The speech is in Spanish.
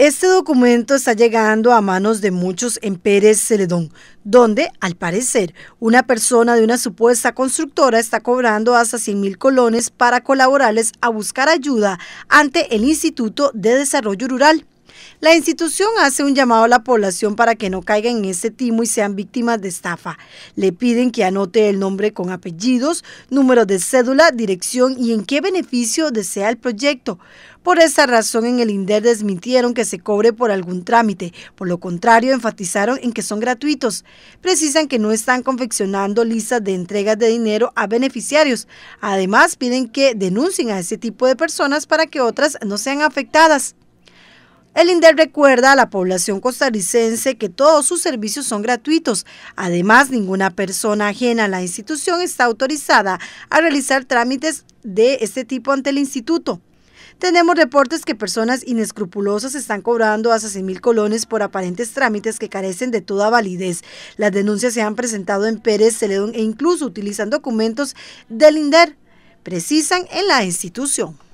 Este documento está llegando a manos de muchos en Pérez Celedón, donde, al parecer, una persona de una supuesta constructora está cobrando hasta 100 mil colones para colaborarles a buscar ayuda ante el Instituto de Desarrollo Rural. La institución hace un llamado a la población para que no caigan en ese timo y sean víctimas de estafa. Le piden que anote el nombre con apellidos, número de cédula, dirección y en qué beneficio desea el proyecto. Por esa razón en el INDER desmintieron que se cobre por algún trámite, por lo contrario enfatizaron en que son gratuitos. Precisan que no están confeccionando listas de entregas de dinero a beneficiarios. Además piden que denuncien a ese tipo de personas para que otras no sean afectadas. El INDER recuerda a la población costarricense que todos sus servicios son gratuitos. Además, ninguna persona ajena a la institución está autorizada a realizar trámites de este tipo ante el instituto. Tenemos reportes que personas inescrupulosas están cobrando hasta 100 mil colones por aparentes trámites que carecen de toda validez. Las denuncias se han presentado en Pérez, Celedón e incluso utilizan documentos del INDER, precisan en la institución.